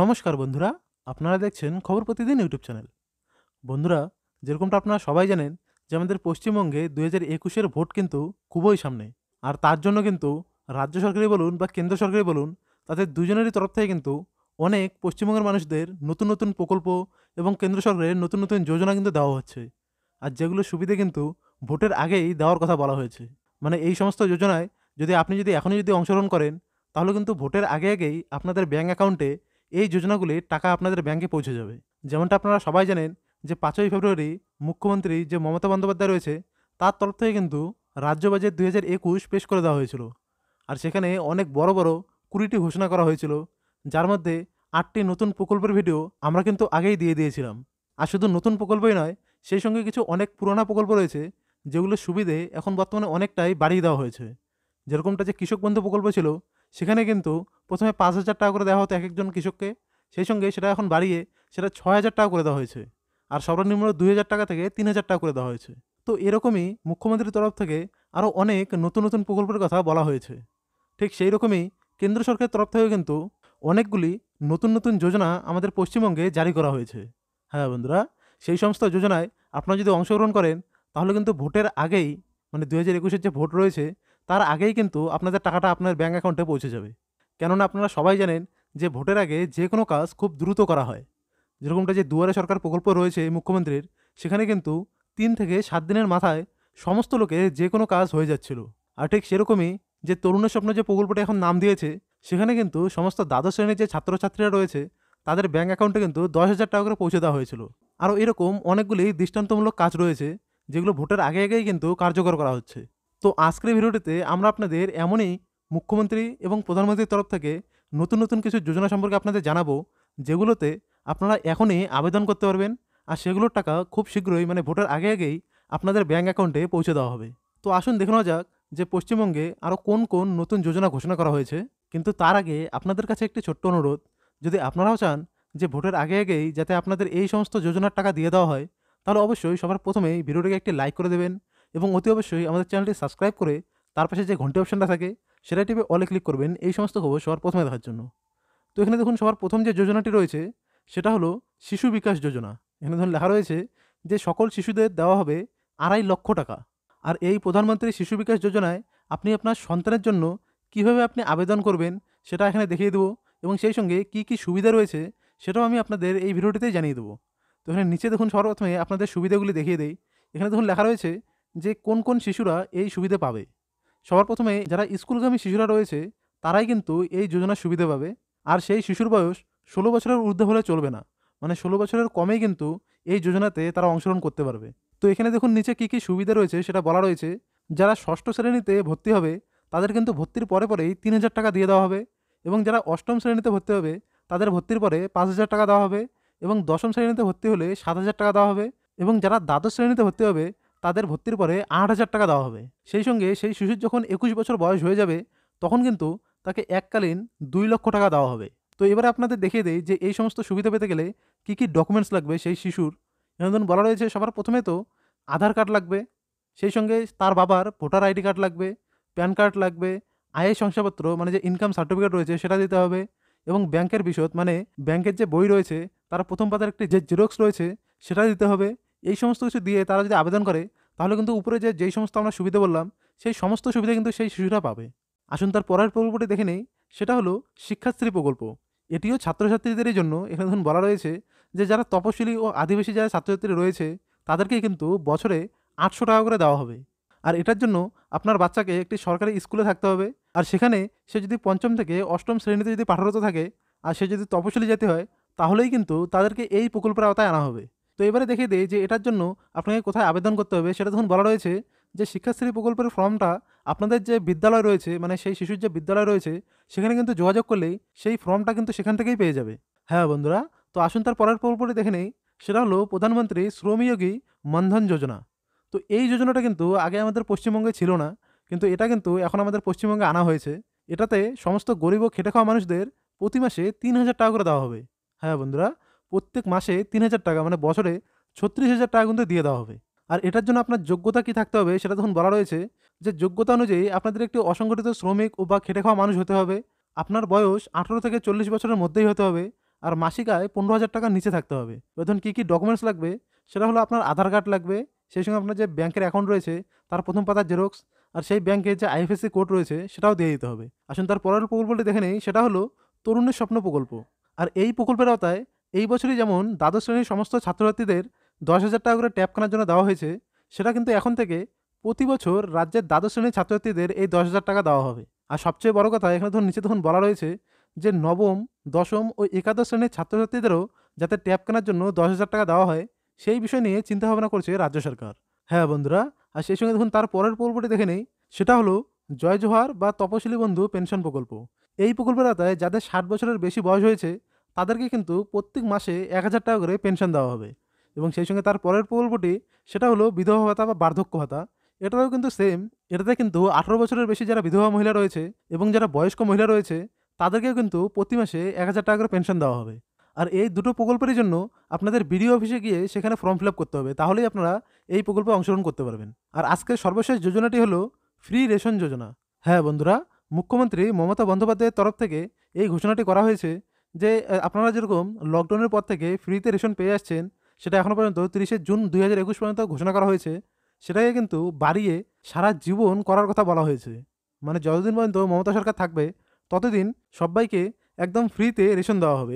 নমস্কার বন্ধুরা আপনারা দেখছেন খবর প্রতিদিন ইউটিউব চ্যানেল বন্ধুরা যেরকমটা আপনারা সবাই জানেন যে আমাদের পশ্চিমবঙ্গে দু হাজার একুশের ভোট কিন্তু খুবই সামনে আর তার জন্য কিন্তু রাজ্য সরকারই বলুন বা কেন্দ্র সরকারই বলুন তাদের দুজনেরই তরফ থেকে কিন্তু অনেক পশ্চিমবঙ্গের মানুষদের নতুন নতুন প্রকল্প এবং কেন্দ্র সরকারের নতুন নতুন যোজনা কিন্তু দেওয়া হচ্ছে আর যেগুলো সুবিধে কিন্তু ভোটের আগেই দেওয়ার কথা বলা হয়েছে মানে এই সমস্ত যোজনায় যদি আপনি যদি এখনই যদি অংশগ্রহণ করেন তাহলে কিন্তু ভোটের আগে আগেই আপনাদের ব্যাঙ্ক অ্যাকাউন্টে এই যোজনাগুলির টাকা আপনাদের ব্যাংকে পৌঁছে যাবে যেমনটা আপনারা সবাই জানেন যে পাঁচই ফেব্রুয়ারি মুখ্যমন্ত্রী যে মমতা বন্দ্যোপাধ্যায় রয়েছে তার তরফ থেকে কিন্তু রাজ্য বাজেট দুই হাজার একুশ পেশ করে দেওয়া হয়েছিল আর সেখানে অনেক বড় বড় কুড়িটি ঘোষণা করা হয়েছিল যার মধ্যে আটটি নতুন প্রকল্পের ভিডিও আমরা কিন্তু আগেই দিয়ে দিয়েছিলাম আর শুধু নতুন প্রকল্পই নয় সেই সঙ্গে কিছু অনেক পুরোনো প্রকল্প রয়েছে যেগুলোর সুবিধে এখন বর্তমানে অনেকটাই বাড়িয়ে দেওয়া হয়েছে যেরকমটা যে কৃষক বন্ধু প্রকল্প ছিল সেখানে কিন্তু প্রথমে পাঁচ হাজার টাকা করে দেওয়া হতো এক একজন কৃষককে সেই সঙ্গে সেটা এখন বাড়িয়ে সেটা ছয় হাজার টাকা করে দেওয়া হয়েছে আর সর্বনিম্ন দুই হাজার টাকা থেকে তিন হাজার টাকা করে দেওয়া হয়েছে তো এরকমই মুখ্যমন্ত্রীর তরফ থেকে আরও অনেক নতুন নতুন প্রকল্পের কথা বলা হয়েছে ঠিক সেই রকমই কেন্দ্র সরকারের তরফ থেকে কিন্তু অনেকগুলি নতুন নতুন যোজনা আমাদের পশ্চিমবঙ্গে জারি করা হয়েছে হ্যাঁ বন্ধুরা সেই সমস্ত যোজনায় আপনারা যদি অংশগ্রহণ করেন তাহলে কিন্তু ভোটের আগেই মানে দু হাজার একুশের যে ভোট রয়েছে তার আগেই কিন্তু আপনাদের টাকাটা আপনার ব্যাঙ্ক অ্যাকাউন্টে পৌঁছে যাবে কেননা আপনারা সবাই জানেন যে ভোটের আগে যে কোনো কাজ খুব দ্রুত করা হয় যেরকমটা যে দুয়ারে সরকার প্রকল্প রয়েছে মুখ্যমন্ত্রীর সেখানে কিন্তু তিন থেকে সাত দিনের মাথায় সমস্ত লোকের যে কোনো কাজ হয়ে যাচ্ছিল আর ঠিক সেরকমই যে তরুণের স্বপ্ন যে প্রকল্পটা এখন নাম দিয়েছে সেখানে কিন্তু সমস্ত দ্বাদশ শ্রেণীর যে ছাত্রছাত্রীরা রয়েছে তাদের ব্যাঙ্ক অ্যাকাউন্টে কিন্তু দশ হাজার টাকা করে পৌঁছে দেওয়া হয়েছিল আরও এরকম অনেকগুলি দৃষ্টান্তমূলক কাজ রয়েছে যেগুলো ভোটের আগে আগেই কিন্তু কার্যকর করা হচ্ছে তো আজকের ভিডিওটিতে আমরা আপনাদের এমনই মুখ্যমন্ত্রী এবং প্রধানমন্ত্রীর তরফ থেকে নতুন নতুন কিছু যোজনা সম্পর্কে আপনাদের জানাবো যেগুলোতে আপনারা এখনই আবেদন করতে পারবেন আর সেগুলোর টাকা খুব শীঘ্রই মানে ভোটের আগে আগেই আপনাদের ব্যাঙ্ক অ্যাকাউন্টে পৌঁছে দেওয়া হবে তো আসুন দেখে নেওয়া যাক যে পশ্চিমবঙ্গে আরও কোন কোন নতুন যোজনা ঘোষণা করা হয়েছে কিন্তু তার আগে আপনাদের কাছে একটি ছোট্ট অনুরোধ যদি আপনারাও চান যে ভোটের আগে আগেই যাতে আপনাদের এই সমস্ত যোজনার টাকা দিয়ে দেওয়া হয় তাহলে অবশ্যই সবার প্রথমেই ভিডিওটিকে একটি লাইক করে দেবেন এবং অতি অবশ্যই আমাদের চ্যানেলটি সাবস্ক্রাইব করে তার পাশে যে ঘন্টি অপশনটা থাকে সেটা টিপে অলে ক্লিক করবেন এই সমস্ত খবর সবার প্রথমে দেখার জন্য তো এখানে দেখুন সবার প্রথম যে যোজনাটি রয়েছে সেটা হলো শিশু বিকাশ যোজনা এখানে ধরুন লেখা রয়েছে যে সকল শিশুদের দেওয়া হবে আড়াই লক্ষ টাকা আর এই প্রধানমন্ত্রী শিশু বিকাশ যোজনায় আপনি আপনার সন্তানের জন্য কিভাবে আপনি আবেদন করবেন সেটা এখানে দেখিয়ে দেবো এবং সেই সঙ্গে কি কি সুবিধা রয়েছে সেটাও আমি আপনাদের এই ভিডিওটিতেই জানিয়ে দেবো তো এখানে নিচে দেখুন সর্বপ্রথমে আপনাদের সুবিধাগুলি দেখিয়ে দেয় এখানে দেখুন লেখা রয়েছে যে কোন কোন শিশুরা এই সুবিধা পাবে সবার প্রথমে যারা স্কুলগামী শিশুরা রয়েছে তারাই কিন্তু এই যোজনার সুবিধা পাবে আর সেই শিশুর বয়স ষোলো বছরের ঊর্ধ্ব হলে চলবে না মানে ষোলো বছরের কমেই কিন্তু এই যোজনাতে তারা অংশগ্রহণ করতে পারবে তো এখানে দেখুন নিচে কী কী সুবিধা রয়েছে সেটা বলা রয়েছে যারা ষষ্ঠ শ্রেণীতে ভর্তি হবে তাদের কিন্তু ভর্তির পরে পরেই তিন হাজার টাকা দিয়ে দেওয়া হবে এবং যারা অষ্টম শ্রেণীতে ভর্তি হবে তাদের ভর্তির পরে পাঁচ হাজার টাকা দেওয়া হবে এবং দশম শ্রেণীতে ভর্তি হলে সাত হাজার টাকা দেওয়া হবে এবং যারা দ্বাদশ শ্রেণীতে ভর্তি হবে তাদের ভর্তির পরে আট হাজার টাকা দেওয়া হবে সেই সঙ্গে সেই শিশুর যখন একুশ বছর বয়স হয়ে যাবে তখন কিন্তু তাকে এককালীন দুই লক্ষ টাকা দেওয়া হবে তো এবারে আপনাদের দেখিয়ে দেয় যে এই সমস্ত সুবিধা পেতে গেলে কী কী ডকুমেন্টস লাগবে সেই শিশুর যেমন বলা রয়েছে সবার প্রথমে তো আধার কার্ড লাগবে সেই সঙ্গে তার বাবার ভোটার আইডি কার্ড লাগবে প্যান কার্ড লাগবে আয়ের শংসাপত্র মানে যে ইনকাম সার্টিফিকেট রয়েছে সেটা দিতে হবে এবং ব্যাংকের বিশদ মানে ব্যাংকের যে বই রয়েছে তার প্রথম পাতার একটি যে জেরক্স রয়েছে সেটা দিতে হবে এই সমস্ত কিছু দিয়ে তারা যদি আবেদন করে তাহলে কিন্তু উপরে যে যেই সমস্ত আমরা সুবিধা বললাম সেই সমস্ত সুবিধা কিন্তু সেই শিশুরা পাবে আসুন তার পরের প্রকল্পটি দেখে নেই সেটা হলো শিক্ষাশ্রী প্রকল্প এটিও ছাত্রছাত্রীদের জন্য এখানে ধরুন বলা রয়েছে যে যারা তপশিলি ও আদিবাসী যারা ছাত্রছাত্রী রয়েছে তাদেরকে কিন্তু বছরে আটশো টাকা করে দেওয়া হবে আর এটার জন্য আপনার বাচ্চাকে একটি সরকারি স্কুলে থাকতে হবে আর সেখানে সে যদি পঞ্চম থেকে অষ্টম শ্রেণীতে যদি পাঠরত থাকে আর সে যদি তপশিলি যেতে হয় তাহলেই কিন্তু তাদেরকে এই প্রকল্পের আওতায় আনা হবে তো এবারে দেখিয়ে দেয় যে এটার জন্য আপনাকে কোথায় আবেদন করতে হবে সেটা তখন বলা রয়েছে যে শিক্ষাশ্রী প্রকল্পের ফর্মটা আপনাদের যে বিদ্যালয় রয়েছে মানে সেই শিশুর যে বিদ্যালয় রয়েছে সেখানে কিন্তু যোগাযোগ করলেই সেই ফর্মটা কিন্তু সেখান থেকেই পেয়ে যাবে হ্যাঁ বন্ধুরা তো আসুন তার পরের পরপরই দেখে নেই সেটা হলো প্রধানমন্ত্রী শ্রমযোগী মানধন যোজনা তো এই যোজনাটা কিন্তু আগে আমাদের পশ্চিমবঙ্গে ছিল না কিন্তু এটা কিন্তু এখন আমাদের পশ্চিমবঙ্গে আনা হয়েছে এটাতে সমস্ত গরিব ও খেটে খাওয়া মানুষদের প্রতি মাসে তিন হাজার টাকা করে দেওয়া হবে হ্যাঁ বন্ধুরা প্রত্যেক মাসে তিন হাজার টাকা মানে বছরে ছত্রিশ হাজার টাকা কিন্তু দিয়ে দেওয়া হবে আর এটার জন্য আপনার যোগ্যতা কি থাকতে হবে সেটা তখন বলা রয়েছে যে যোগ্যতা অনুযায়ী আপনাদের একটি অসংগঠিত শ্রমিক ও বা খেটে খাওয়া মানুষ হতে হবে আপনার বয়স আঠারো থেকে চল্লিশ বছরের মধ্যেই হতে হবে আর মাসিক আয় পনেরো হাজার টাকার নিচে থাকতে হবে বেতন কী কী ডকুমেন্টস লাগবে সেটা হলো আপনার আধার কার্ড লাগবে সেই সঙ্গে আপনার যে ব্যাংকের অ্যাকাউন্ট রয়েছে তার প্রথম পাতার জেরক্স আর সেই ব্যাংকে যে আইএফএসসি কোড রয়েছে সেটাও দিয়ে দিতে হবে আসুন তার পরের প্রকল্পটি দেখে নেই সেটা হলো তরুণের স্বপ্ন প্রকল্প আর এই প্রকল্পের আওতায় এই বছরই যেমন দ্বাদশ শ্রেণীর সমস্ত ছাত্রছাত্রীদের দশ হাজার টাকা করে ট্যাব কেনার জন্য দেওয়া হয়েছে সেটা কিন্তু এখন থেকে প্রতি বছর রাজ্যের দ্বাদশ শ্রেণীর ছাত্রছাত্রীদের এই দশ হাজার টাকা দেওয়া হবে আর সবচেয়ে বড় কথা এখানে ধরুন নিচে তখন বলা রয়েছে যে নবম দশম ও একাদশ শ্রেণীর ছাত্রছাত্রীদেরও যাতে ট্যাব কেনার জন্য দশ হাজার টাকা দেওয়া হয় সেই বিষয় নিয়ে চিন্তা ভাবনা করছে রাজ্য সরকার হ্যাঁ বন্ধুরা আর সেই সঙ্গে দেখুন তার পরের পর্বটি দেখে নেই সেটা হলো জয় জোহার বা তপশিলি বন্ধু পেনশন প্রকল্প এই প্রকল্পের আওতায় যাদের ষাট বছরের বেশি বয়স হয়েছে তাদেরকে কিন্তু প্রত্যেক মাসে এক হাজার টাকা করে পেনশন দেওয়া হবে এবং সেই সঙ্গে তার পরের প্রকল্পটি সেটা হলো বিধবা ভাতা বা বার্ধক্য ভাতা এটাও কিন্তু সেম এটাতে কিন্তু আঠারো বছরের বেশি যারা বিধবা মহিলা রয়েছে এবং যারা বয়স্ক মহিলা রয়েছে তাদেরকেও কিন্তু প্রতি মাসে এক হাজার টাকা করে পেনশন দেওয়া হবে আর এই দুটো প্রকল্পের জন্য আপনাদের বিডিও অফিসে গিয়ে সেখানে ফর্ম ফিল করতে হবে তাহলেই আপনারা এই প্রকল্পে অংশগ্রহণ করতে পারবেন আর আজকের সর্বশেষ যোজনাটি হলো ফ্রি রেশন যোজনা হ্যাঁ বন্ধুরা মুখ্যমন্ত্রী মমতা বন্দ্যোপাধ্যায়ের তরফ থেকে এই ঘোষণাটি করা হয়েছে যে আপনারা যেরকম লকডাউনের পর থেকে ফ্রিতে রেশন পেয়ে আসছেন সেটা এখনও পর্যন্ত তিরিশে জুন দুই হাজার একুশ পর্যন্ত ঘোষণা করা হয়েছে সেটাকে কিন্তু বাড়িয়ে সারা জীবন করার কথা বলা হয়েছে মানে যতদিন পর্যন্ত মমতা সরকার থাকবে ততদিন সবাইকে একদম ফ্রিতে রেশন দেওয়া হবে